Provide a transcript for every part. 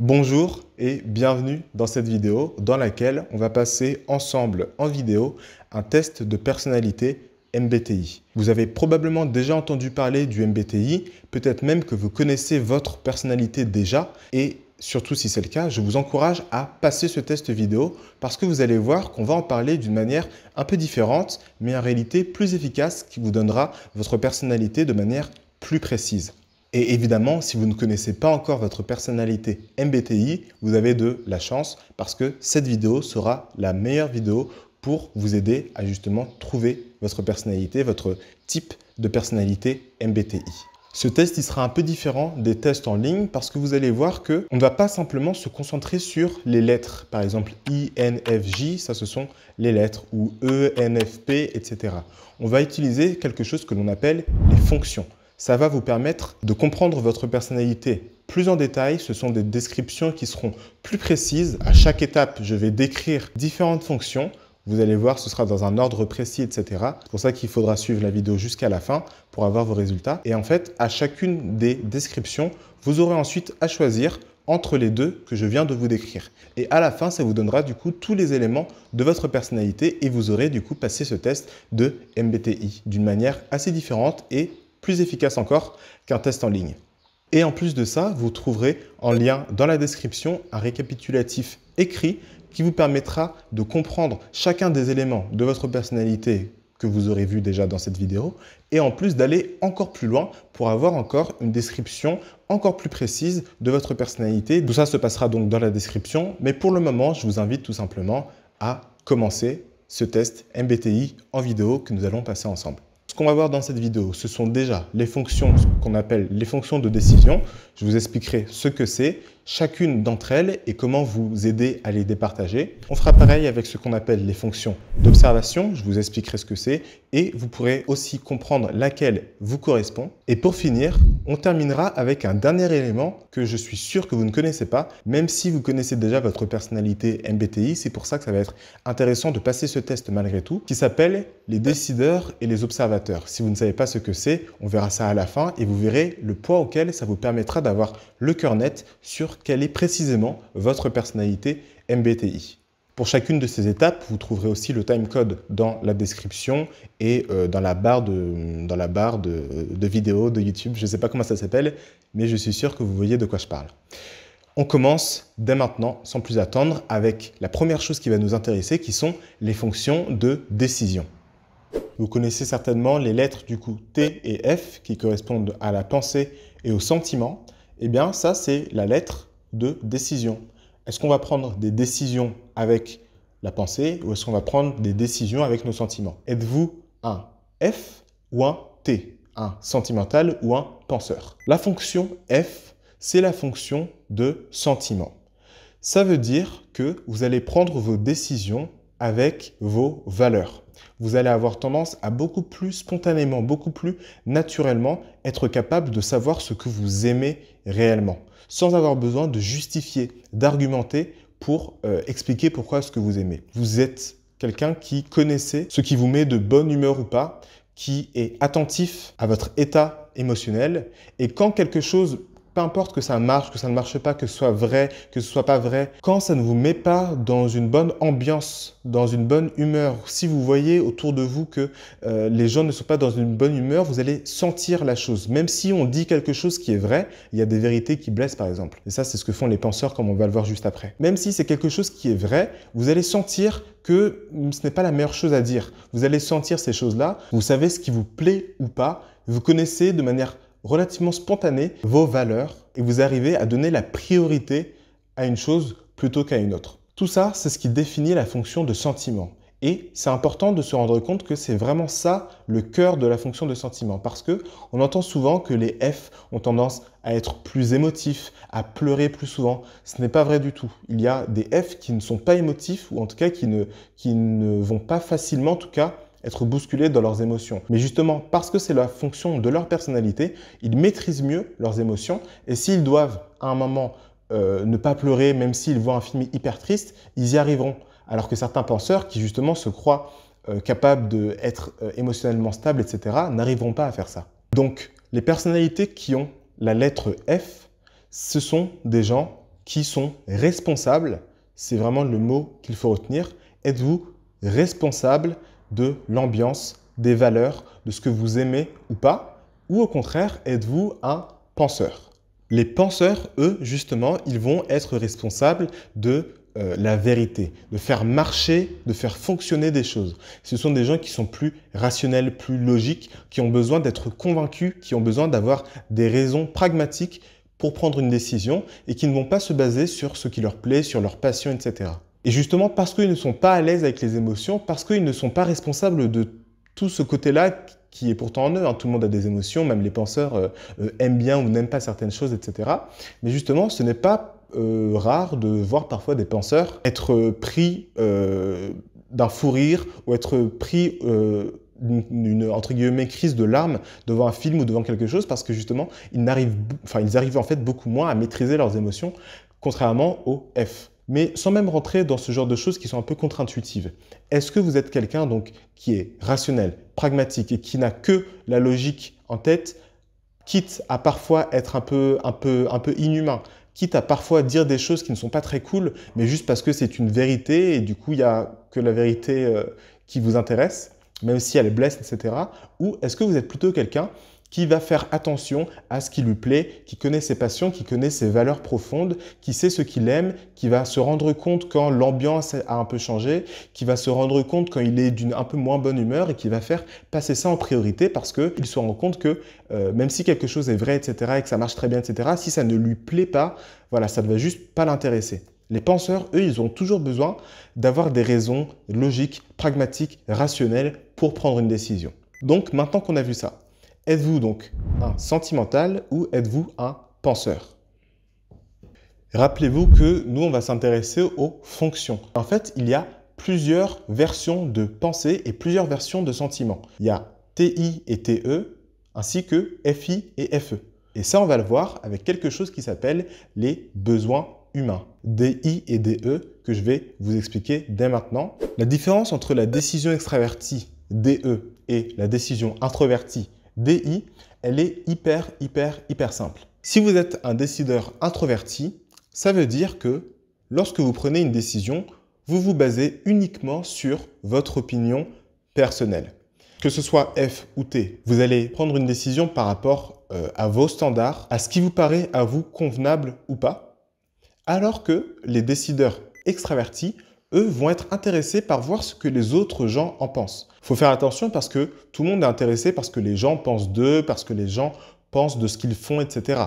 Bonjour et bienvenue dans cette vidéo dans laquelle on va passer ensemble en vidéo un test de personnalité MBTI. Vous avez probablement déjà entendu parler du MBTI, peut-être même que vous connaissez votre personnalité déjà et surtout si c'est le cas, je vous encourage à passer ce test vidéo parce que vous allez voir qu'on va en parler d'une manière un peu différente mais en réalité plus efficace qui vous donnera votre personnalité de manière plus précise. Et évidemment, si vous ne connaissez pas encore votre personnalité MBTI, vous avez de la chance parce que cette vidéo sera la meilleure vidéo pour vous aider à justement trouver votre personnalité, votre type de personnalité MBTI. Ce test, il sera un peu différent des tests en ligne parce que vous allez voir que on ne va pas simplement se concentrer sur les lettres. Par exemple, INFJ, ça ce sont les lettres, ou ENFP, etc. On va utiliser quelque chose que l'on appelle les fonctions ça va vous permettre de comprendre votre personnalité. Plus en détail, ce sont des descriptions qui seront plus précises. À chaque étape, je vais décrire différentes fonctions. Vous allez voir, ce sera dans un ordre précis, etc. C'est pour ça qu'il faudra suivre la vidéo jusqu'à la fin pour avoir vos résultats. Et en fait, à chacune des descriptions, vous aurez ensuite à choisir entre les deux que je viens de vous décrire. Et à la fin, ça vous donnera du coup tous les éléments de votre personnalité et vous aurez du coup passé ce test de MBTI d'une manière assez différente et plus efficace encore qu'un test en ligne. Et en plus de ça, vous trouverez en lien dans la description un récapitulatif écrit qui vous permettra de comprendre chacun des éléments de votre personnalité que vous aurez vu déjà dans cette vidéo, et en plus d'aller encore plus loin pour avoir encore une description encore plus précise de votre personnalité. Tout ça se passera donc dans la description, mais pour le moment, je vous invite tout simplement à commencer ce test MBTI en vidéo que nous allons passer ensemble. Ce qu'on va voir dans cette vidéo, ce sont déjà les fonctions qu'on appelle les fonctions de décision. Je vous expliquerai ce que c'est, chacune d'entre elles et comment vous aider à les départager. On fera pareil avec ce qu'on appelle les fonctions d'observation. Je vous expliquerai ce que c'est et vous pourrez aussi comprendre laquelle vous correspond. Et pour finir, on terminera avec un dernier élément que je suis sûr que vous ne connaissez pas, même si vous connaissez déjà votre personnalité MBTI. C'est pour ça que ça va être intéressant de passer ce test malgré tout, qui s'appelle les décideurs et les observateurs. Si vous ne savez pas ce que c'est, on verra ça à la fin et vous verrez le poids auquel ça vous permettra d'avoir le cœur net sur quelle est précisément votre personnalité MBTI. Pour chacune de ces étapes, vous trouverez aussi le timecode dans la description et euh, dans la barre de, dans la barre de, de vidéo de YouTube. Je ne sais pas comment ça s'appelle, mais je suis sûr que vous voyez de quoi je parle. On commence dès maintenant, sans plus attendre, avec la première chose qui va nous intéresser, qui sont les fonctions de décision. Vous connaissez certainement les lettres du coup T et F qui correspondent à la pensée et au sentiment. Eh bien, ça, c'est la lettre de décision. Est-ce qu'on va prendre des décisions avec la pensée ou est-ce qu'on va prendre des décisions avec nos sentiments Êtes-vous un F ou un T Un sentimental ou un penseur La fonction F, c'est la fonction de sentiment. Ça veut dire que vous allez prendre vos décisions avec vos valeurs. Vous allez avoir tendance à beaucoup plus spontanément, beaucoup plus naturellement être capable de savoir ce que vous aimez réellement, sans avoir besoin de justifier, d'argumenter pour euh, expliquer pourquoi ce que vous aimez. Vous êtes quelqu'un qui connaissez ce qui vous met de bonne humeur ou pas, qui est attentif à votre état émotionnel, et quand quelque chose peu importe que ça marche, que ça ne marche pas, que ce soit vrai, que ce soit pas vrai, quand ça ne vous met pas dans une bonne ambiance, dans une bonne humeur, si vous voyez autour de vous que euh, les gens ne sont pas dans une bonne humeur, vous allez sentir la chose. Même si on dit quelque chose qui est vrai, il y a des vérités qui blessent par exemple. Et ça, c'est ce que font les penseurs comme on va le voir juste après. Même si c'est quelque chose qui est vrai, vous allez sentir que ce n'est pas la meilleure chose à dire. Vous allez sentir ces choses-là, vous savez ce qui vous plaît ou pas, vous connaissez de manière relativement spontané vos valeurs et vous arrivez à donner la priorité à une chose plutôt qu'à une autre. Tout ça, c'est ce qui définit la fonction de sentiment. Et c'est important de se rendre compte que c'est vraiment ça le cœur de la fonction de sentiment. Parce que on entend souvent que les F ont tendance à être plus émotifs, à pleurer plus souvent. Ce n'est pas vrai du tout. Il y a des F qui ne sont pas émotifs, ou en tout cas qui ne, qui ne vont pas facilement, en tout cas, être bousculés dans leurs émotions. Mais justement, parce que c'est la fonction de leur personnalité, ils maîtrisent mieux leurs émotions et s'ils doivent à un moment euh, ne pas pleurer, même s'ils voient un film hyper triste, ils y arriveront. Alors que certains penseurs qui justement se croient euh, capables d'être euh, émotionnellement stables, etc., n'arriveront pas à faire ça. Donc, les personnalités qui ont la lettre F, ce sont des gens qui sont responsables, c'est vraiment le mot qu'il faut retenir. Êtes-vous responsable de l'ambiance, des valeurs, de ce que vous aimez ou pas Ou au contraire, êtes-vous un penseur Les penseurs, eux, justement, ils vont être responsables de euh, la vérité, de faire marcher, de faire fonctionner des choses. Ce sont des gens qui sont plus rationnels, plus logiques, qui ont besoin d'être convaincus, qui ont besoin d'avoir des raisons pragmatiques pour prendre une décision et qui ne vont pas se baser sur ce qui leur plaît, sur leur passion, etc. Et justement, parce qu'ils ne sont pas à l'aise avec les émotions, parce qu'ils ne sont pas responsables de tout ce côté-là qui est pourtant en eux. Hein. Tout le monde a des émotions, même les penseurs euh, euh, aiment bien ou n'aiment pas certaines choses, etc. Mais justement, ce n'est pas euh, rare de voir parfois des penseurs être pris d'un fou rire ou être pris d'une entre guillemets crise de larmes devant un film ou devant quelque chose parce que justement ils ils arrivent en fait beaucoup moins à maîtriser leurs émotions contrairement au F mais sans même rentrer dans ce genre de choses qui sont un peu contre-intuitives. Est-ce que vous êtes quelqu'un donc qui est rationnel, pragmatique et qui n'a que la logique en tête, quitte à parfois être un peu, un peu, un peu inhumain, quitte à parfois dire des choses qui ne sont pas très cool, mais juste parce que c'est une vérité et du coup il n'y a que la vérité euh, qui vous intéresse, même si elle blesse, etc. Ou est-ce que vous êtes plutôt quelqu'un qui va faire attention à ce qui lui plaît, qui connaît ses passions, qui connaît ses valeurs profondes, qui sait ce qu'il aime, qui va se rendre compte quand l'ambiance a un peu changé, qui va se rendre compte quand il est d'une un peu moins bonne humeur et qui va faire passer ça en priorité parce qu'il se rend compte que euh, même si quelque chose est vrai, etc., et que ça marche très bien, etc., si ça ne lui plaît pas, voilà, ça ne va juste pas l'intéresser. Les penseurs, eux, ils ont toujours besoin d'avoir des raisons logiques, pragmatiques, rationnelles pour prendre une décision. Donc maintenant qu'on a vu ça, Êtes-vous donc un sentimental ou êtes-vous un penseur Rappelez-vous que nous, on va s'intéresser aux fonctions. En fait, il y a plusieurs versions de pensée et plusieurs versions de sentiments. Il y a TI et TE, ainsi que FI et FE. Et ça, on va le voir avec quelque chose qui s'appelle les besoins humains, DI et DE, e, que je vais vous expliquer dès maintenant. La différence entre la décision extravertie, DE, et la décision introvertie, DI, elle est hyper, hyper, hyper simple. Si vous êtes un décideur introverti, ça veut dire que lorsque vous prenez une décision, vous vous basez uniquement sur votre opinion personnelle. Que ce soit F ou T, vous allez prendre une décision par rapport euh, à vos standards, à ce qui vous paraît à vous convenable ou pas, alors que les décideurs extravertis eux vont être intéressés par voir ce que les autres gens en pensent. Faut faire attention parce que tout le monde est intéressé parce que les gens pensent d'eux, parce que les gens pensent de ce qu'ils font, etc.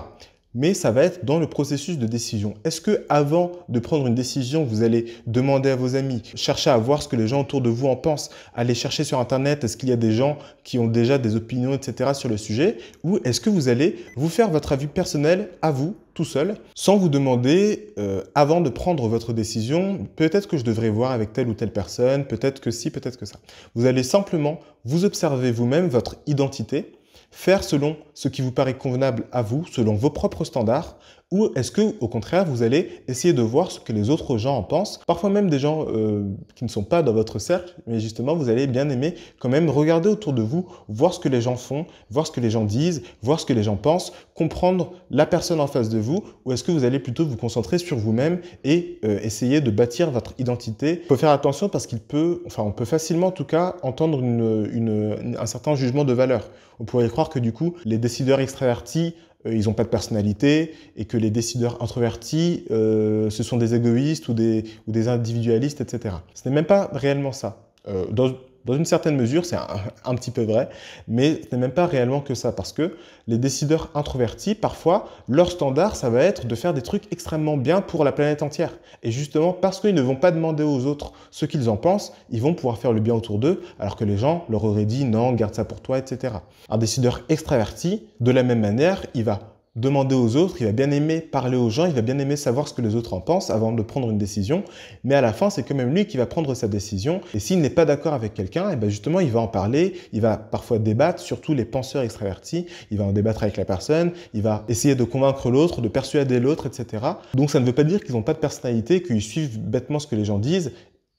Mais ça va être dans le processus de décision. Est-ce que avant de prendre une décision, vous allez demander à vos amis, chercher à voir ce que les gens autour de vous en pensent, aller chercher sur Internet, est-ce qu'il y a des gens qui ont déjà des opinions, etc. sur le sujet, ou est-ce que vous allez vous faire votre avis personnel à vous tout seul, sans vous demander, euh, avant de prendre votre décision, peut-être que je devrais voir avec telle ou telle personne, peut-être que si, peut-être que ça. Vous allez simplement vous observer vous-même votre identité, faire selon ce qui vous paraît convenable à vous, selon vos propres standards, ou est-ce que, au contraire, vous allez essayer de voir ce que les autres gens en pensent, parfois même des gens euh, qui ne sont pas dans votre cercle, mais justement, vous allez bien aimer quand même regarder autour de vous, voir ce que les gens font, voir ce que les gens disent, voir ce que les gens pensent, comprendre la personne en face de vous, ou est-ce que vous allez plutôt vous concentrer sur vous-même et euh, essayer de bâtir votre identité Il faut faire attention parce qu'il peut, enfin, on peut facilement, en tout cas, entendre un certain jugement de valeur. On pourrait croire que du coup, les décideurs extravertis euh, ils n'ont pas de personnalité et que les décideurs introvertis, euh, ce sont des égoïstes ou des, ou des individualistes, etc. Ce n'est même pas réellement ça. Euh, dans une certaine mesure, c'est un, petit peu vrai, mais ce n'est même pas réellement que ça, parce que les décideurs introvertis, parfois, leur standard, ça va être de faire des trucs extrêmement bien pour la planète entière. Et justement, parce qu'ils ne vont pas demander aux autres ce qu'ils en pensent, ils vont pouvoir faire le bien autour d'eux, alors que les gens leur auraient dit non, garde ça pour toi, etc. Un décideur extraverti, de la même manière, il va demander aux autres, il va bien aimer parler aux gens, il va bien aimer savoir ce que les autres en pensent avant de prendre une décision, mais à la fin, c'est quand même lui qui va prendre sa décision, et s'il n'est pas d'accord avec quelqu'un, et eh bien justement, il va en parler, il va parfois débattre, surtout les penseurs extravertis, il va en débattre avec la personne, il va essayer de convaincre l'autre, de persuader l'autre, etc. Donc ça ne veut pas dire qu'ils n'ont pas de personnalité, qu'ils suivent bêtement ce que les gens disent,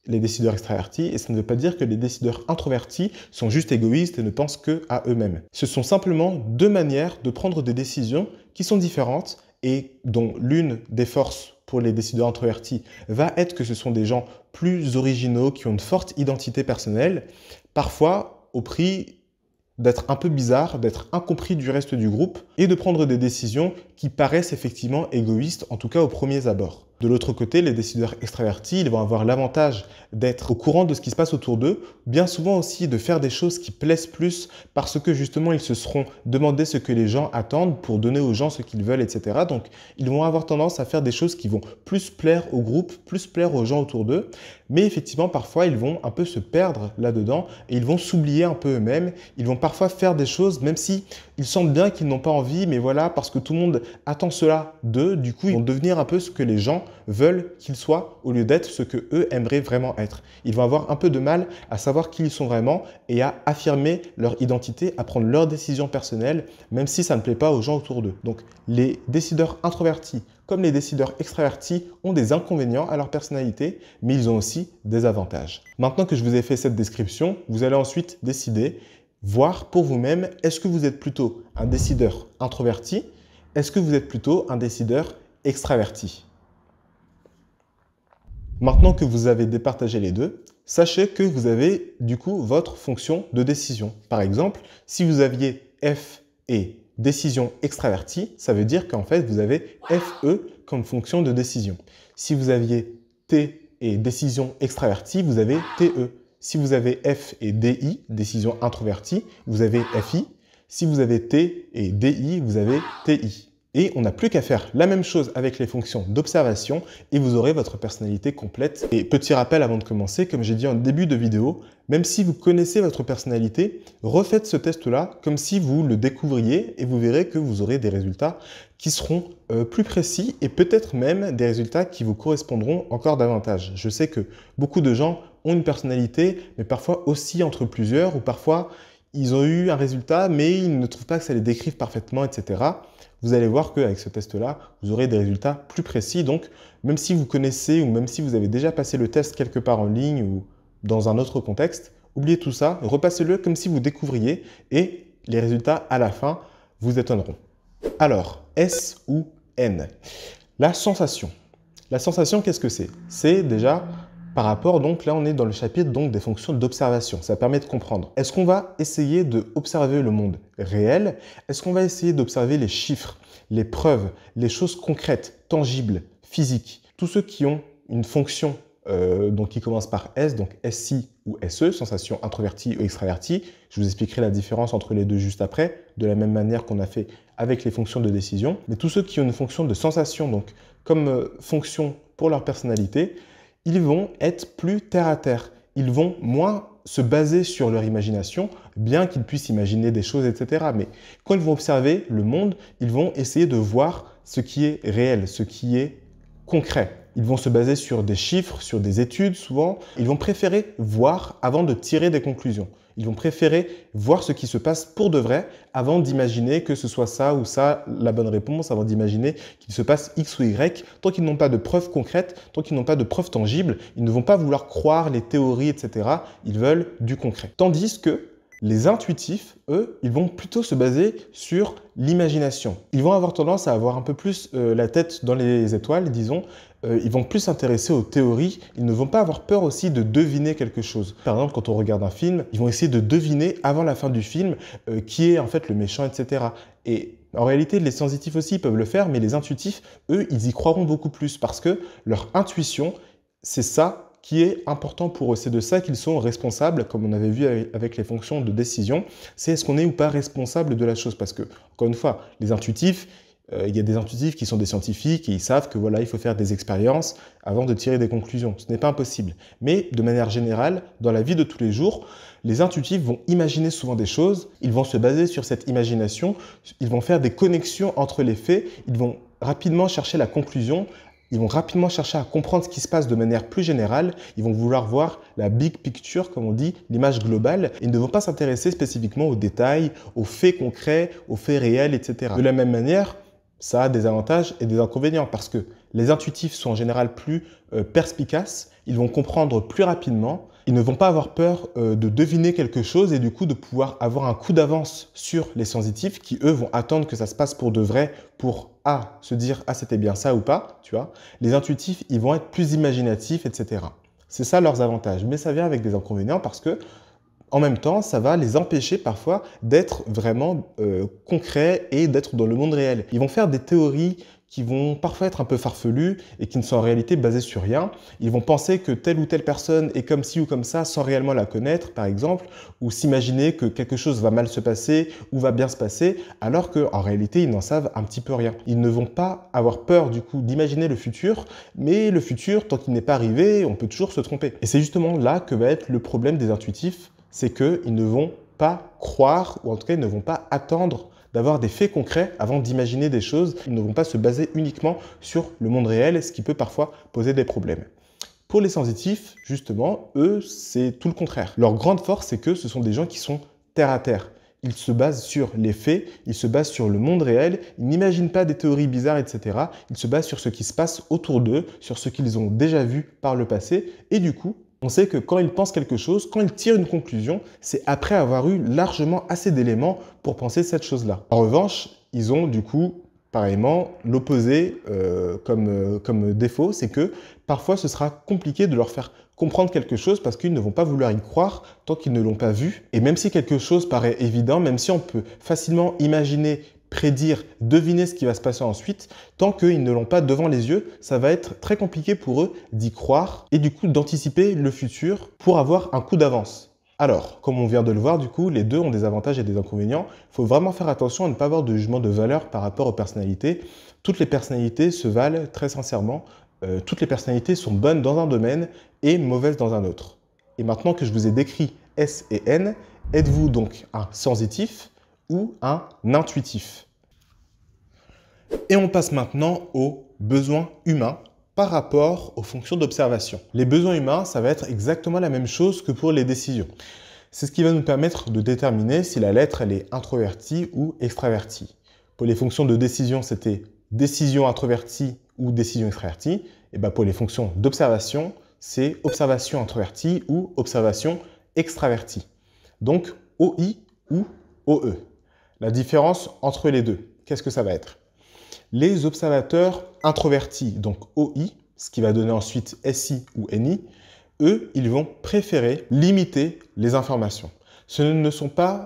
les décideurs extravertis, et ça ne veut pas dire que les décideurs introvertis sont juste égoïstes et ne pensent que eux-mêmes. Ce sont simplement deux manières de prendre des décisions qui sont différentes et dont l'une des forces pour les décideurs introvertis va être que ce sont des gens plus originaux, qui ont une forte identité personnelle, parfois au prix d'être un peu bizarre, d'être incompris du reste du groupe et de prendre des décisions qui paraissent effectivement égoïstes, en tout cas aux premiers abords. De l'autre côté, les décideurs extravertis, ils vont avoir l'avantage d'être au courant de ce qui se passe autour d'eux, bien souvent aussi de faire des choses qui plaisent plus parce que justement ils se seront demandé ce que les gens attendent pour donner aux gens ce qu'ils veulent, etc. Donc ils vont avoir tendance à faire des choses qui vont plus plaire au groupe, plus plaire aux gens autour d'eux, mais effectivement parfois ils vont un peu se perdre là-dedans et ils vont s'oublier un peu eux-mêmes, ils vont parfois faire des choses même si ils sentent bien qu'ils n'ont pas envie, mais voilà, parce que tout le monde attend cela d'eux, du coup, ils vont devenir un peu ce que les gens veulent qu'ils soient au lieu d'être ce que eux aimeraient vraiment être. Ils vont avoir un peu de mal à savoir qui ils sont vraiment et à affirmer leur identité, à prendre leurs décisions personnelles, même si ça ne plaît pas aux gens autour d'eux. Donc, les décideurs introvertis comme les décideurs extravertis ont des inconvénients à leur personnalité, mais ils ont aussi des avantages. Maintenant que je vous ai fait cette description, vous allez ensuite décider voir pour vous-même est-ce que vous êtes plutôt un décideur introverti, est-ce que vous êtes plutôt un décideur extraverti. Maintenant que vous avez départagé les deux, sachez que vous avez du coup votre fonction de décision. Par exemple, si vous aviez F et décision extraverti », ça veut dire qu'en fait vous avez FE comme fonction de décision. Si vous aviez T et décision extraverti », vous avez TE. Si vous avez F et DI, décision introvertie, vous avez FI. Si vous avez T et DI, vous avez TI. Et on n'a plus qu'à faire la même chose avec les fonctions d'observation et vous aurez votre personnalité complète. Et petit rappel avant de commencer, comme j'ai dit en début de vidéo, même si vous connaissez votre personnalité, refaites ce test-là comme si vous le découvriez et vous verrez que vous aurez des résultats qui seront euh, plus précis et peut-être même des résultats qui vous correspondront encore davantage. Je sais que beaucoup de gens une personnalité, mais parfois aussi entre plusieurs, ou parfois ils ont eu un résultat, mais ils ne trouvent pas que ça les décrive parfaitement, etc. Vous allez voir qu'avec ce test-là, vous aurez des résultats plus précis. Donc, même si vous connaissez ou même si vous avez déjà passé le test quelque part en ligne ou dans un autre contexte, oubliez tout ça, repassez-le comme si vous découvriez et les résultats à la fin vous étonneront. Alors, S ou N La sensation. La sensation, qu'est-ce que c'est C'est déjà par rapport, donc là on est dans le chapitre donc, des fonctions d'observation. Ça permet de comprendre. Est-ce qu'on va essayer d'observer le monde réel Est-ce qu'on va essayer d'observer les chiffres, les preuves, les choses concrètes, tangibles, physiques Tous ceux qui ont une fonction euh, donc qui commence par S, donc SI ou SE, sensation introvertie ou extravertie. Je vous expliquerai la différence entre les deux juste après, de la même manière qu'on a fait avec les fonctions de décision. Mais tous ceux qui ont une fonction de sensation, donc comme euh, fonction pour leur personnalité, ils vont être plus terre à terre. Ils vont moins se baser sur leur imagination, bien qu'ils puissent imaginer des choses, etc. Mais quand ils vont observer le monde, ils vont essayer de voir ce qui est réel, ce qui est concret. Ils vont se baser sur des chiffres, sur des études souvent. Ils vont préférer voir avant de tirer des conclusions. Ils vont préférer voir ce qui se passe pour de vrai avant d'imaginer que ce soit ça ou ça la bonne réponse, avant d'imaginer qu'il se passe X ou Y. Tant qu'ils n'ont pas de preuves concrètes, tant qu'ils n'ont pas de preuves tangibles, ils ne vont pas vouloir croire les théories, etc. Ils veulent du concret. Tandis que les intuitifs, eux, ils vont plutôt se baser sur l'imagination. Ils vont avoir tendance à avoir un peu plus euh, la tête dans les étoiles, disons, euh, ils vont plus s'intéresser aux théories, ils ne vont pas avoir peur aussi de deviner quelque chose. Par exemple, quand on regarde un film, ils vont essayer de deviner avant la fin du film euh, qui est en fait le méchant, etc. Et en réalité, les sensitifs aussi peuvent le faire, mais les intuitifs, eux, ils y croiront beaucoup plus parce que leur intuition, c'est ça qui est important pour eux. C'est de ça qu'ils sont responsables, comme on avait vu avec les fonctions de décision. C'est est-ce qu'on est ou pas responsable de la chose Parce que, encore une fois, les intuitifs, euh, il y a des intuitifs qui sont des scientifiques et ils savent que voilà, il faut faire des expériences avant de tirer des conclusions. Ce n'est pas impossible. Mais de manière générale, dans la vie de tous les jours, les intuitifs vont imaginer souvent des choses, ils vont se baser sur cette imagination, ils vont faire des connexions entre les faits, ils vont rapidement chercher la conclusion, ils vont rapidement chercher à comprendre ce qui se passe de manière plus générale, ils vont vouloir voir la big picture, comme on dit, l'image globale, ils ne vont pas s'intéresser spécifiquement aux détails, aux faits concrets, aux faits réels, etc. De la même manière, ça a des avantages et des inconvénients parce que les intuitifs sont en général plus euh, perspicaces, ils vont comprendre plus rapidement, ils ne vont pas avoir peur euh, de deviner quelque chose et du coup de pouvoir avoir un coup d'avance sur les sensitifs qui eux vont attendre que ça se passe pour de vrai pour se dire ah c'était bien ça ou pas, tu vois. Les intuitifs, ils vont être plus imaginatifs, etc. C'est ça leurs avantages, mais ça vient avec des inconvénients parce que en même temps, ça va les empêcher parfois d'être vraiment euh, concrets et d'être dans le monde réel. Ils vont faire des théories qui vont parfois être un peu farfelues et qui ne sont en réalité basées sur rien. Ils vont penser que telle ou telle personne est comme ci ou comme ça sans réellement la connaître, par exemple, ou s'imaginer que quelque chose va mal se passer ou va bien se passer, alors qu'en réalité, ils n'en savent un petit peu rien. Ils ne vont pas avoir peur, du coup, d'imaginer le futur, mais le futur, tant qu'il n'est pas arrivé, on peut toujours se tromper. Et c'est justement là que va être le problème des intuitifs c'est qu'ils ne vont pas croire, ou en tout cas ils ne vont pas attendre d'avoir des faits concrets avant d'imaginer des choses. Ils ne vont pas se baser uniquement sur le monde réel, ce qui peut parfois poser des problèmes. Pour les sensitifs, justement, eux, c'est tout le contraire. Leur grande force, c'est que ce sont des gens qui sont terre à terre. Ils se basent sur les faits, ils se basent sur le monde réel, ils n'imaginent pas des théories bizarres, etc. Ils se basent sur ce qui se passe autour d'eux, sur ce qu'ils ont déjà vu par le passé, et du coup, on sait que quand ils pensent quelque chose, quand ils tirent une conclusion, c'est après avoir eu largement assez d'éléments pour penser cette chose-là. En revanche, ils ont du coup Pareillement, l'opposé euh, comme, euh, comme défaut, c'est que parfois ce sera compliqué de leur faire comprendre quelque chose parce qu'ils ne vont pas vouloir y croire tant qu'ils ne l'ont pas vu. Et même si quelque chose paraît évident, même si on peut facilement imaginer prédire, deviner ce qui va se passer ensuite, tant qu'ils ne l'ont pas devant les yeux, ça va être très compliqué pour eux d'y croire et du coup d'anticiper le futur pour avoir un coup d'avance. Alors, comme on vient de le voir, du coup, les deux ont des avantages et des inconvénients. Il faut vraiment faire attention à ne pas avoir de jugement de valeur par rapport aux personnalités. Toutes les personnalités se valent très sincèrement. Euh, toutes les personnalités sont bonnes dans un domaine et mauvaises dans un autre. Et maintenant que je vous ai décrit S et N, êtes-vous donc un sensitif ou un intuitif. Et on passe maintenant aux besoins humains par rapport aux fonctions d'observation. Les besoins humains, ça va être exactement la même chose que pour les décisions. C'est ce qui va nous permettre de déterminer si la lettre elle est introvertie ou extravertie. Pour les fonctions de décision, c'était décision introvertie ou décision extravertie. Et ben pour les fonctions d'observation, c'est observation introvertie ou observation extravertie. Donc OI ou OE. La différence entre les deux, qu'est-ce que ça va être Les observateurs introvertis, donc OI, ce qui va donner ensuite SI ou NI, eux, ils vont préférer limiter les informations. Ce ne sont pas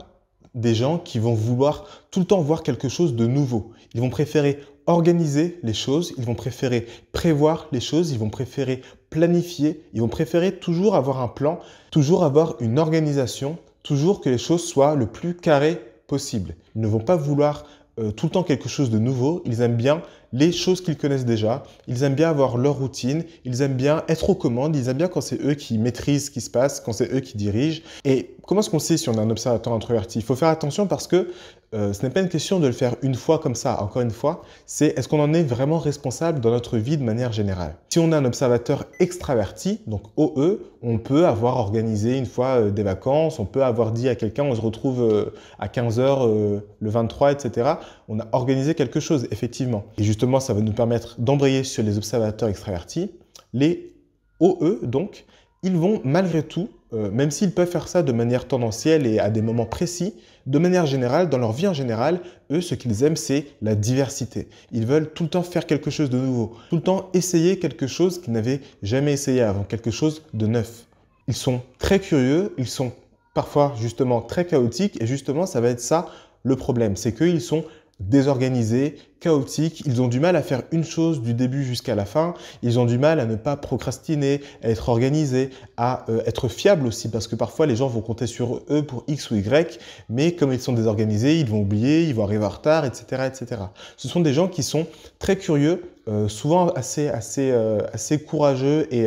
des gens qui vont vouloir tout le temps voir quelque chose de nouveau. Ils vont préférer organiser les choses, ils vont préférer prévoir les choses, ils vont préférer planifier, ils vont préférer toujours avoir un plan, toujours avoir une organisation, toujours que les choses soient le plus carrées possible. Ils ne vont pas vouloir euh, tout le temps quelque chose de nouveau, ils aiment bien les choses qu'ils connaissent déjà. Ils aiment bien avoir leur routine, ils aiment bien être aux commandes, ils aiment bien quand c'est eux qui maîtrisent ce qui se passe, quand c'est eux qui dirigent. Et comment est-ce qu'on sait si on a un observateur introverti Il faut faire attention parce que euh, ce n'est pas une question de le faire une fois comme ça, encore une fois, c'est est-ce qu'on en est vraiment responsable dans notre vie de manière générale. Si on a un observateur extraverti, donc OE, on peut avoir organisé une fois euh, des vacances, on peut avoir dit à quelqu'un on se retrouve euh, à 15h le 23, etc on a organisé quelque chose, effectivement. Et justement, ça va nous permettre d'embrayer sur les observateurs extravertis. Les OE, donc, ils vont malgré tout, euh, même s'ils peuvent faire ça de manière tendancielle et à des moments précis, de manière générale, dans leur vie en général, eux, ce qu'ils aiment, c'est la diversité. Ils veulent tout le temps faire quelque chose de nouveau, tout le temps essayer quelque chose qu'ils n'avaient jamais essayé avant, quelque chose de neuf. Ils sont très curieux, ils sont parfois justement très chaotiques, et justement, ça va être ça le problème, c'est qu'ils sont désorganisé chaotiques, ils ont du mal à faire une chose du début jusqu'à la fin, ils ont du mal à ne pas procrastiner, à être organisés, à euh, être fiables aussi, parce que parfois les gens vont compter sur eux pour X ou Y, mais comme ils sont désorganisés, ils vont oublier, ils vont arriver en retard, etc. etc. Ce sont des gens qui sont très curieux, euh, souvent assez, assez, euh, assez courageux et,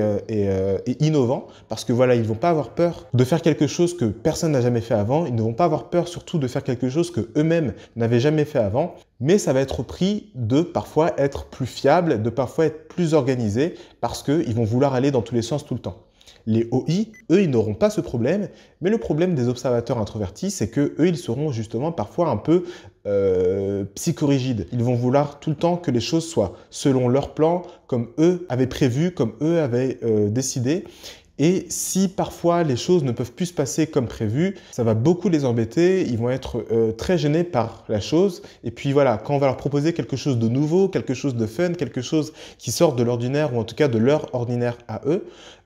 innovants, parce que voilà, ils vont pas avoir peur de faire quelque chose que personne n'a jamais fait avant, ils ne vont pas avoir peur surtout de faire quelque chose que eux-mêmes n'avaient jamais fait avant, mais ça va être au prix de parfois être plus fiable, de parfois être plus organisé, parce qu'ils vont vouloir aller dans tous les sens tout le temps. Les OI, eux, ils n'auront pas ce problème, mais le problème des observateurs introvertis, c'est que eux, ils seront justement parfois un peu euh, psychorigides. Ils vont vouloir tout le temps que les choses soient selon leur plan, comme eux avaient prévu, comme eux avaient euh, décidé. Et si parfois les choses ne peuvent plus se passer comme prévu, ça va beaucoup les embêter, ils vont être euh, très gênés par la chose. Et puis voilà, quand on va leur proposer quelque chose de nouveau, quelque chose de fun, quelque chose qui sort de l'ordinaire ou en tout cas de leur ordinaire à eux,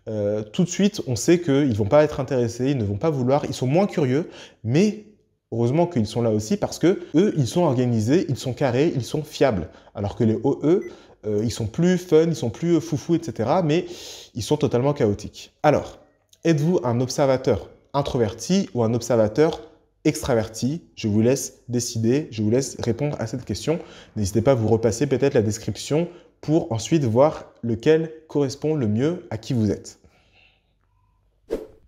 euh, tout de suite on sait qu'ils ne vont pas être intéressés, ils ne vont pas vouloir, ils sont moins curieux, mais Heureusement qu'ils sont là aussi parce que eux, ils sont organisés, ils sont carrés, ils sont fiables. Alors que les OE, euh, ils sont plus fun, ils sont plus euh, foufou, etc. Mais ils sont totalement chaotiques. Alors, êtes-vous un observateur introverti ou un observateur extraverti Je vous laisse décider, je vous laisse répondre à cette question. N'hésitez pas à vous repasser peut-être la description pour ensuite voir lequel correspond le mieux à qui vous êtes.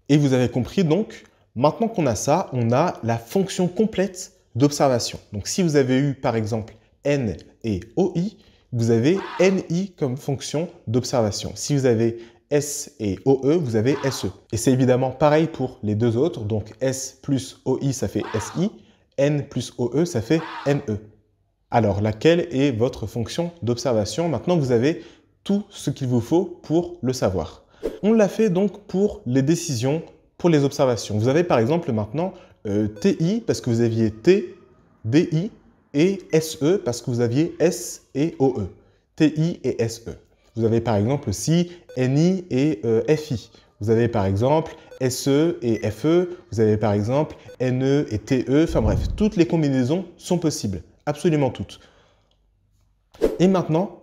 Et vous avez compris donc, maintenant qu'on a ça, on a la fonction complète d'observation. Donc si vous avez eu par exemple N et OI, vous avez NI comme fonction d'observation. Si vous avez S et OE, vous avez SE. Et c'est évidemment pareil pour les deux autres, donc S plus OI, ça fait SI, N plus OE, ça fait NE. Alors, laquelle est votre fonction d'observation Maintenant, vous avez tout ce qu'il vous faut pour le savoir. On l'a fait donc pour les décisions, pour les observations. Vous avez par exemple maintenant euh, TI, parce que vous aviez T, DI, et SE parce que vous aviez S et OE, TI et SE. Vous avez par exemple aussi NI et euh, FI. Vous avez par exemple SE et FE, vous avez par exemple NE et TE, enfin bref, toutes les combinaisons sont possibles, absolument toutes. Et maintenant,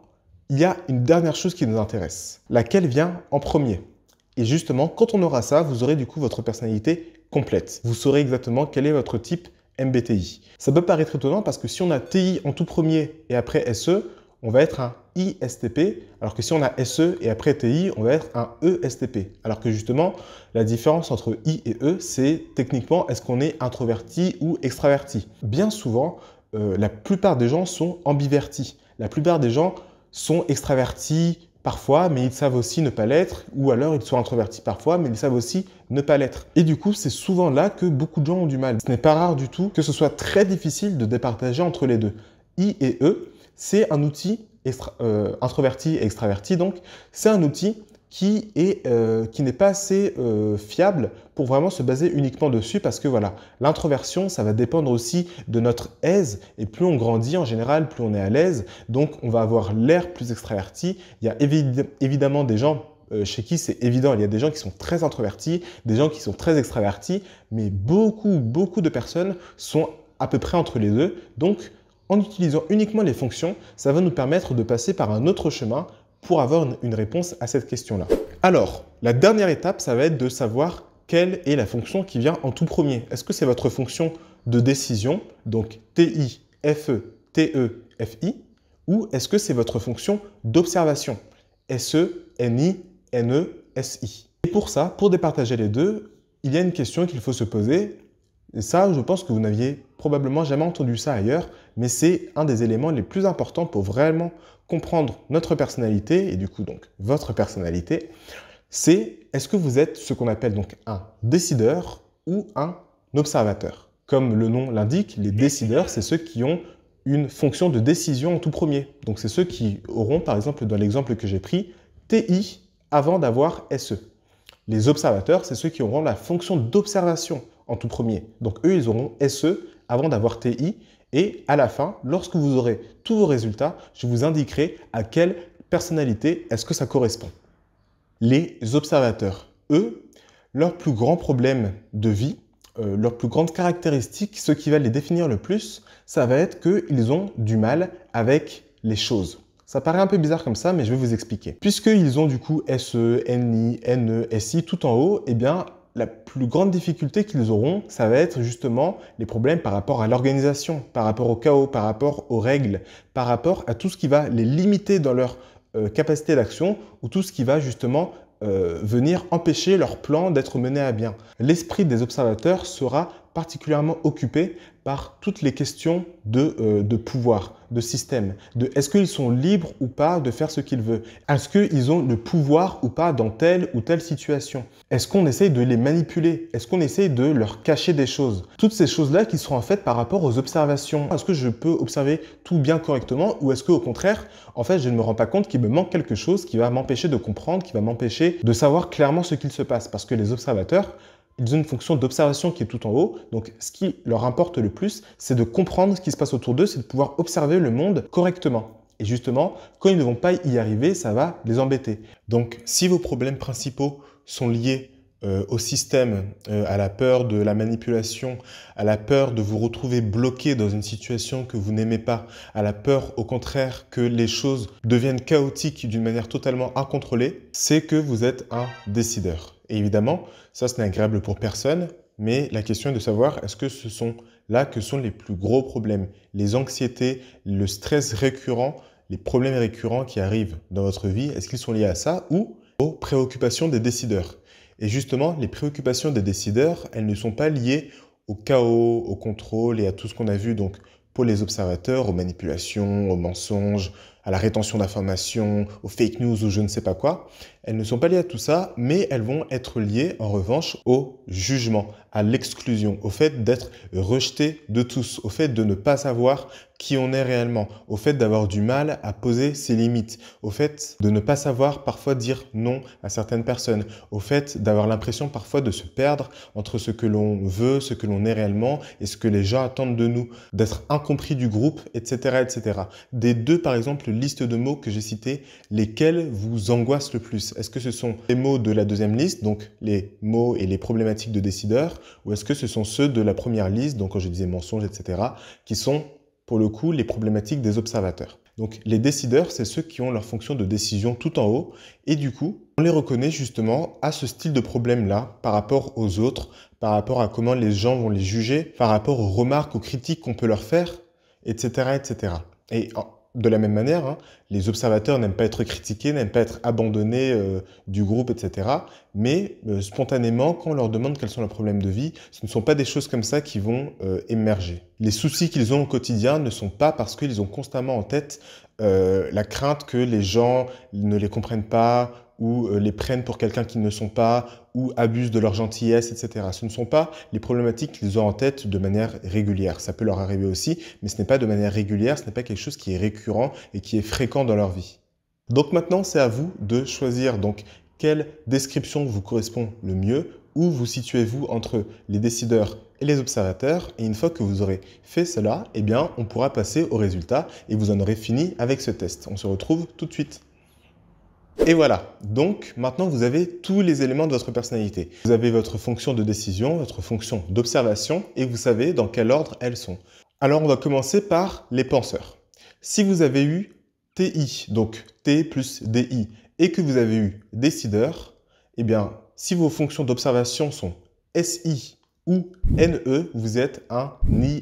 il y a une dernière chose qui nous intéresse, laquelle vient en premier. Et justement, quand on aura ça, vous aurez du coup votre personnalité complète. Vous saurez exactement quel est votre type MBTI. Ça peut paraître étonnant parce que si on a TI en tout premier et après SE, on va être un ISTP, alors que si on a SE et après TI, on va être un ESTP. Alors que justement, la différence entre I et E, c'est techniquement est-ce qu'on est introverti ou extraverti. Bien souvent, euh, la plupart des gens sont ambivertis. La plupart des gens sont extravertis, parfois, mais ils savent aussi ne pas l'être, ou alors ils sont introvertis parfois, mais ils savent aussi ne pas l'être. Et du coup, c'est souvent là que beaucoup de gens ont du mal. Ce n'est pas rare du tout que ce soit très difficile de départager entre les deux. I et E, c'est un outil euh, introverti et extraverti, donc c'est un outil qui est euh, qui n'est pas assez euh, fiable pour vraiment se baser uniquement dessus parce que voilà l'introversion ça va dépendre aussi de notre aise et plus on grandit en général plus on est à l'aise donc on va avoir l'air plus extraverti il y a évidemment des gens euh, chez qui c'est évident, il y a des gens qui sont très introvertis, des gens qui sont très extravertis, mais beaucoup, beaucoup de personnes sont à peu près entre les deux. Donc, en utilisant uniquement les fonctions, ça va nous permettre de passer par un autre chemin pour avoir une, réponse à cette question-là. Alors, la dernière étape, ça va être de savoir quelle est la fonction qui vient en tout premier. Est-ce que c'est votre fonction de décision, donc TI, FE, e f i ou est-ce que c'est votre fonction d'observation, e n e s SI Et pour ça, pour départager les deux, il y a une question qu'il faut se poser, et ça, je pense que vous n'aviez probablement jamais entendu ça ailleurs, mais c'est un des éléments les plus importants pour vraiment comprendre notre personnalité, et du coup donc votre personnalité, c'est est-ce que vous êtes ce qu'on appelle donc un décideur ou un observateur Comme le nom l'indique, les décideurs, c'est ceux qui ont une fonction de décision en tout premier. Donc c'est ceux qui auront, par exemple, dans l'exemple que j'ai pris, TI avant d'avoir SE. Les observateurs, c'est ceux qui auront la fonction d'observation en tout premier. Donc eux, ils auront SE avant d'avoir TI, et à la fin, lorsque vous aurez tous vos résultats, je vous indiquerai à quelle personnalité est-ce que ça correspond. Les observateurs, eux, leur plus grand problème de vie, euh, leur plus grande caractéristique, ce qui va les définir le plus, ça va être qu'ils ont du mal avec les choses. Ça paraît un peu bizarre comme ça, mais je vais vous expliquer. Puisqu'ils ont du coup SE, NI, NE, SI tout en haut, eh bien, la plus grande difficulté qu'ils auront, ça va être justement les problèmes par rapport à l'organisation, par rapport au chaos, par rapport aux règles, par rapport à tout ce qui va les limiter dans leur euh, capacité d'action ou tout ce qui va justement euh, venir empêcher leur plan d'être mené à bien. L'esprit des observateurs sera particulièrement occupé par toutes les questions euh, de, pouvoir, de système, de est-ce qu'ils sont libres ou pas de faire ce qu'ils veulent, est-ce qu'ils ont le pouvoir ou pas dans telle ou telle situation, est-ce qu'on essaye de les manipuler, est-ce qu'on essaye de leur cacher des choses, toutes ces choses-là qui seront en fait par rapport aux observations, est-ce que je peux observer tout bien correctement ou est-ce qu'au au contraire, en fait, je ne me rends pas compte qu'il me manque quelque chose qui va m'empêcher de comprendre, qui va m'empêcher de savoir clairement ce qu'il se passe, parce que les observateurs ils ont une fonction d'observation qui est tout en haut. Donc ce qui leur importe le plus, c'est de comprendre ce qui se passe autour d'eux, c'est de pouvoir observer le monde correctement. Et justement, quand ils ne vont pas y arriver, ça va les embêter. Donc si vos problèmes principaux sont liés euh, au système, euh, à la peur de la manipulation, à la peur de vous retrouver bloqué dans une situation que vous n'aimez pas, à la peur au contraire que les choses deviennent chaotiques d'une manière totalement incontrôlée, c'est que vous êtes un décideur évidemment, ça, ce n'est agréable pour personne, mais la question est de savoir est-ce que ce sont là que sont les plus gros problèmes, les anxiétés, le stress récurrent, les problèmes récurrents qui arrivent dans votre vie, est-ce qu'ils sont liés à ça ou aux préoccupations des décideurs Et justement, les préoccupations des décideurs, elles ne sont pas liées au chaos, au contrôle et à tout ce qu'on a vu donc pour les observateurs, aux manipulations, aux mensonges, à la rétention d'informations, aux fake news ou je ne sais pas quoi. Elles ne sont pas liées à tout ça, mais elles vont être liées en revanche au jugement, à l'exclusion, au fait d'être rejeté de tous, au fait de ne pas savoir qui on est réellement, au fait d'avoir du mal à poser ses limites, au fait de ne pas savoir parfois dire non à certaines personnes, au fait d'avoir l'impression parfois de se perdre entre ce que l'on veut, ce que l'on est réellement et ce que les gens attendent de nous, d'être incompris du groupe, etc., etc. Des deux, par exemple, listes de mots que j'ai citées, lesquels vous angoissent le plus Est-ce que ce sont les mots de la deuxième liste, donc les mots et les problématiques de décideurs, ou est-ce que ce sont ceux de la première liste, donc quand je disais mensonge, etc., qui sont pour le coup, les problématiques des observateurs. Donc les décideurs, c'est ceux qui ont leur fonction de décision tout en haut, et du coup, on les reconnaît justement à ce style de problème-là par rapport aux autres, par rapport à comment les gens vont les juger, par rapport aux remarques, aux critiques qu'on peut leur faire, etc. etc. Et de la même manière, hein, les observateurs n'aiment pas être critiqués, n'aiment pas être abandonnés euh, du groupe, etc. Mais euh, spontanément, quand on leur demande quels sont leurs problèmes de vie, ce ne sont pas des choses comme ça qui vont euh, émerger. Les soucis qu'ils ont au quotidien ne sont pas parce qu'ils ont constamment en tête la crainte que les gens ne les comprennent pas ou euh, les prennent pour quelqu'un qu'ils ne sont pas, ou abusent de leur gentillesse, etc. Ce ne sont pas les problématiques qu'ils ont en tête de manière régulière. Ça peut leur arriver aussi, mais ce n'est pas de manière régulière, ce n'est pas quelque chose qui est récurrent et qui est fréquent dans leur vie. Donc maintenant, c'est à vous de choisir donc quelle description vous correspond le mieux, où vous situez-vous entre les décideurs et les observateurs. Et une fois que vous aurez fait cela, eh bien, on pourra passer au résultat et vous en aurez fini avec ce test. On se retrouve tout de suite. Et voilà, donc maintenant vous avez tous les éléments de votre personnalité. Vous avez votre fonction de décision, votre fonction d'observation, et vous savez dans quel ordre elles sont. Alors on va commencer par les penseurs. Si vous avez eu TI, donc T plus DI, et que vous avez eu décideur, eh bien si vos fonctions d'observation sont SI ou NE, vous êtes un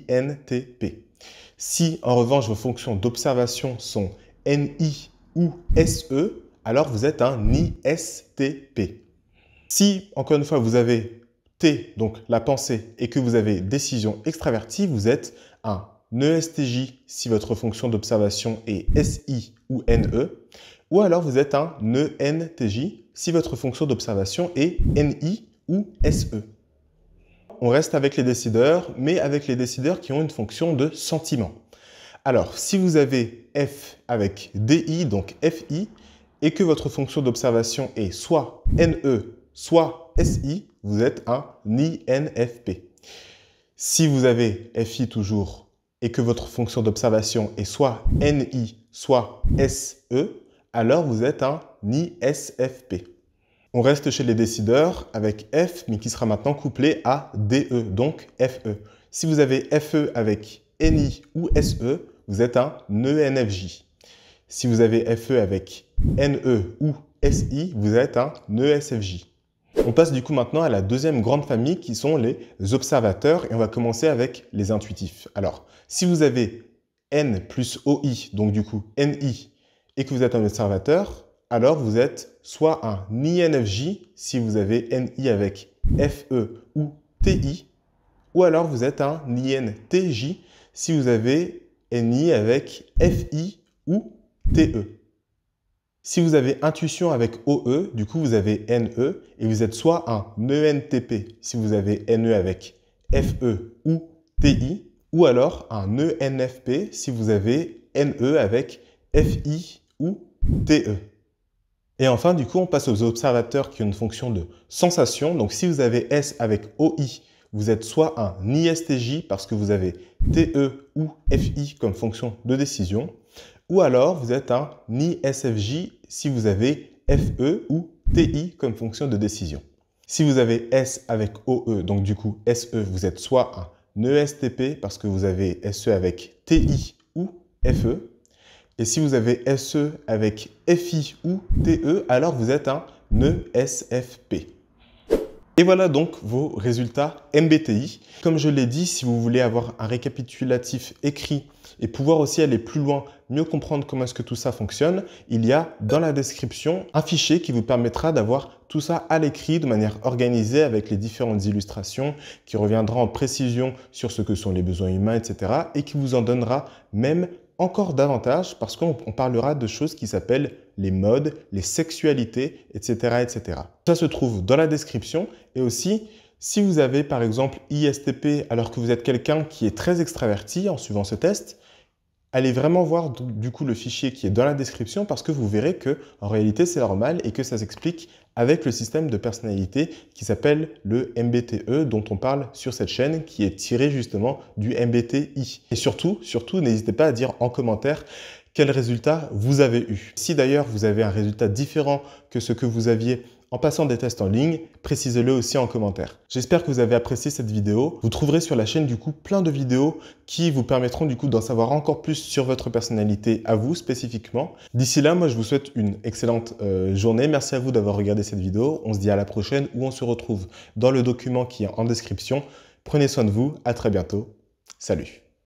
INTP. Si en revanche vos fonctions d'observation sont NI ou SE, alors vous êtes un ISTP. Si, encore une fois, vous avez T, donc la pensée, et que vous avez décision extravertie, vous êtes un ESTJ si votre fonction d'observation est SI ou NE, ou alors vous êtes un ENTJ si votre fonction d'observation est NI ou SE. On reste avec les décideurs, mais avec les décideurs qui ont une fonction de sentiment. Alors, si vous avez F avec DI, donc FI, et que votre fonction d'observation est soit NE, soit SI, vous êtes un INFP. Si vous avez FI toujours et que votre fonction d'observation est soit NI, soit SE, alors vous êtes un ISFP. On reste chez les décideurs avec F, mais qui sera maintenant couplé à DE, donc FE. Si vous avez FE avec NI ou SE, vous êtes un ENFJ. Si vous avez FE avec NE ou SI, vous êtes un ESFJ. On passe du coup maintenant à la deuxième grande famille qui sont les observateurs et on va commencer avec les intuitifs. Alors, si vous avez N plus OI, donc du coup NI, et que vous êtes un observateur, alors vous êtes soit un INFJ si vous avez NI avec FE ou TI, ou alors vous êtes un INTJ si vous avez NI avec FI ou TE. Si vous avez intuition avec OE, du coup vous avez NE et vous êtes soit un ENTP si vous avez NE avec FE ou TI, ou alors un ENFP si vous avez NE avec FI ou TE. Et enfin, du coup, on passe aux observateurs qui ont une fonction de sensation. Donc si vous avez S avec OI, vous êtes soit un ISTJ parce que vous avez TE ou FI comme fonction de décision, ou alors, vous êtes un SFJ si vous avez FE ou TI comme fonction de décision. Si vous avez S avec OE, donc du coup SE, vous êtes soit un ESTP parce que vous avez SE avec TI ou FE. Et si vous avez SE avec FI ou TE, alors vous êtes un e SFP. Et voilà donc vos résultats MBTI. Comme je l'ai dit, si vous voulez avoir un récapitulatif écrit et pouvoir aussi aller plus loin, mieux comprendre comment est-ce que tout ça fonctionne, il y a dans la description un fichier qui vous permettra d'avoir tout ça à l'écrit de manière organisée avec les différentes illustrations qui reviendra en précision sur ce que sont les besoins humains, etc. et qui vous en donnera même encore davantage parce qu'on parlera de choses qui s'appellent les modes, les sexualités, etc., etc. Ça se trouve dans la description et aussi si vous avez par exemple ISTP alors que vous êtes quelqu'un qui est très extraverti en suivant ce test, allez vraiment voir du coup le fichier qui est dans la description parce que vous verrez que en réalité c'est normal et que ça s'explique avec le système de personnalité qui s'appelle le MBTE dont on parle sur cette chaîne qui est tiré justement du MBTI. Et surtout, surtout n'hésitez pas à dire en commentaire quel résultat vous avez eu. Si d'ailleurs vous avez un résultat différent que ce que vous aviez en passant des tests en ligne, précisez-le aussi en commentaire. J'espère que vous avez apprécié cette vidéo. Vous trouverez sur la chaîne du coup plein de vidéos qui vous permettront du coup d'en savoir encore plus sur votre personnalité à vous spécifiquement. D'ici là, moi je vous souhaite une excellente euh, journée. Merci à vous d'avoir regardé cette vidéo. On se dit à la prochaine où on se retrouve dans le document qui est en description. Prenez soin de vous, à très bientôt. Salut